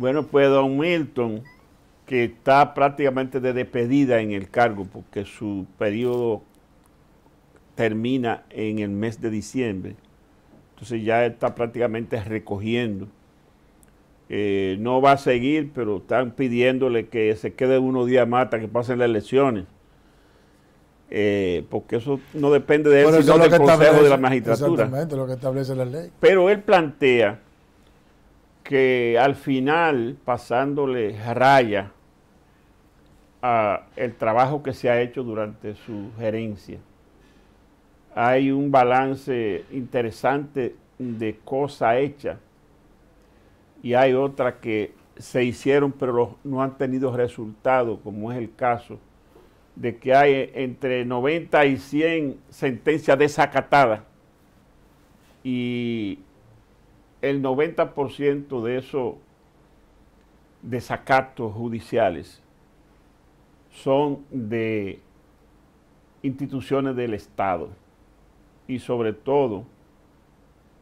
Bueno, pues don Milton, que está prácticamente de despedida en el cargo porque su periodo termina en el mes de diciembre, entonces ya está prácticamente recogiendo. Eh, no va a seguir, pero están pidiéndole que se quede unos días más hasta que pasen las elecciones. Eh, porque eso no depende de él, sino del Consejo de la Magistratura. Exactamente, lo que establece la ley. Pero él plantea que al final, pasándole raya a el trabajo que se ha hecho durante su gerencia, hay un balance interesante de cosas hechas y hay otras que se hicieron pero no han tenido resultado, como es el caso de que hay entre 90 y 100 sentencias desacatadas y el 90% de esos desacatos judiciales son de instituciones del Estado y sobre todo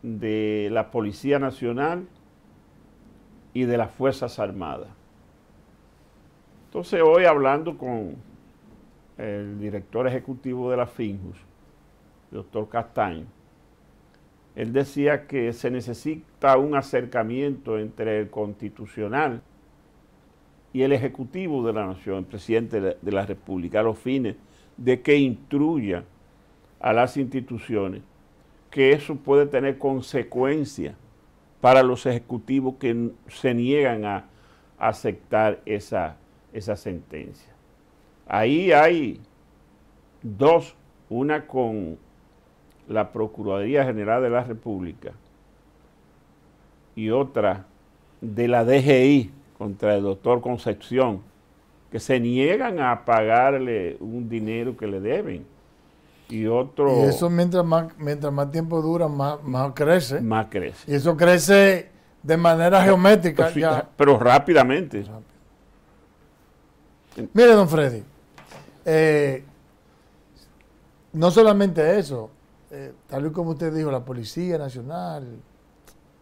de la Policía Nacional y de las Fuerzas Armadas. Entonces hoy hablando con el director ejecutivo de la FINJUS, el doctor Castaño, él decía que se necesita un acercamiento entre el constitucional y el ejecutivo de la nación, el presidente de la República, a los fines de que instruya a las instituciones que eso puede tener consecuencias para los ejecutivos que se niegan a aceptar esa, esa sentencia. Ahí hay dos, una con la Procuraduría General de la República y otra de la DGI contra el doctor Concepción, que se niegan a pagarle un dinero que le deben. Y otro... eso mientras más, mientras más tiempo dura, más, más crece. Más crece. Y eso crece de manera geométrica. Pues pero, rápidamente. Mire, don Freddy, eh, no solamente eso, eh, tal y como usted dijo, la Policía Nacional,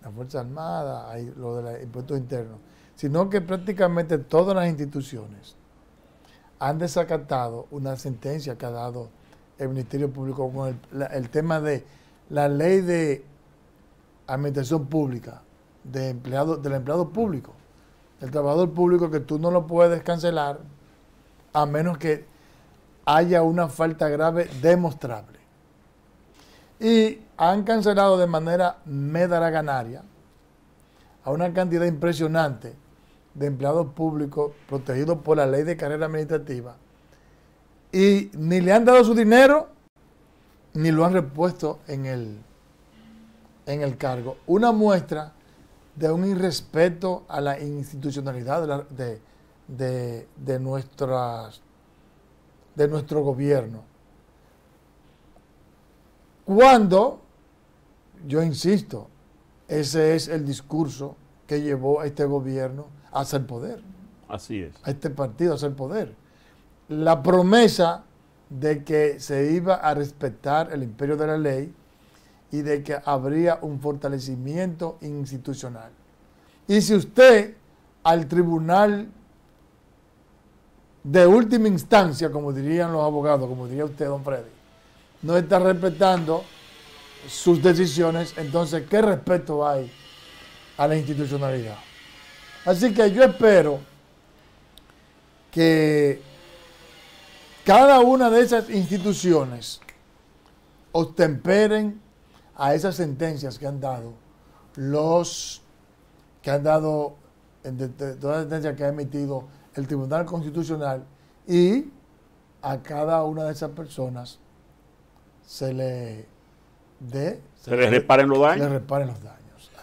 la Fuerza Armada, lo de los impuestos internos, sino que prácticamente todas las instituciones han desacatado una sentencia que ha dado el Ministerio Público con el, tema de la ley de administración pública, de empleado, del empleado público, del trabajador público, que tú no lo puedes cancelar a menos que haya una falta grave demostrable. Y han cancelado de manera medaraganaria a una cantidad impresionante de empleados públicos protegidos por la ley de carrera administrativa. Y ni le han dado su dinero, ni lo han repuesto en el, en el cargo. Una muestra de un irrespeto a la institucionalidad nuestras, de nuestro gobierno. Cuando, yo insisto, ese es el discurso que llevó a este gobierno a hacer poder. Así es. A este partido a ser poder. La promesa de que se iba a respetar el imperio de la ley y de que habría un fortalecimiento institucional. Y si usted al tribunal de última instancia, como dirían los abogados, como diría usted, don Freddy, no está respetando sus decisiones, entonces, ¿qué respeto hay a la institucionalidad? Así que yo espero que cada una de esas instituciones ostemperen a esas sentencias que han dado los que han dado todas las sentencias que ha emitido el Tribunal Constitucional y a cada una de esas personas se le dé... Se, le reparen los daños. Se le reparen los daños.